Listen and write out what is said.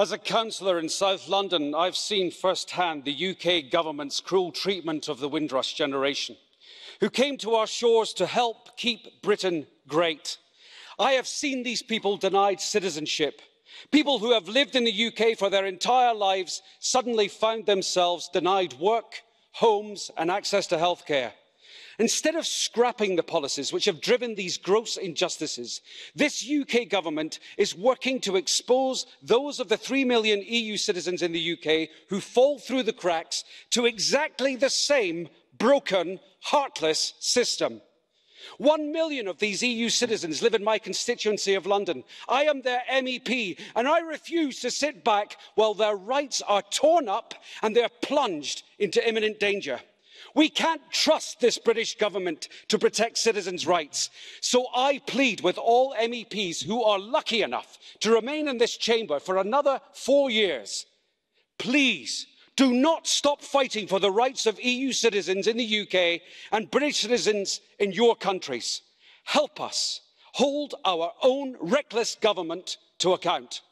as a councillor in south london i've seen firsthand the uk government's cruel treatment of the windrush generation who came to our shores to help keep britain great. i have seen these people denied citizenship people who have lived in the uk for their entire lives suddenly found themselves denied work homes and access to healthcare instead of scrapping the policies which have driven these gross injustices this uk government is working to expose those of the three million eu citizens in the uk who fall through the cracks to exactly the same broken heartless system. one million of these eu citizens live in my constituency of london. i am their mep and i refuse to sit back while their rights are torn up and they are plunged into imminent danger we can't trust this british government to protect citizens' rights so i plead with all meps who are lucky enough to remain in this chamber for another four years please do not stop fighting for the rights of eu citizens in the uk and british citizens in your countries. help us hold our own reckless government to account.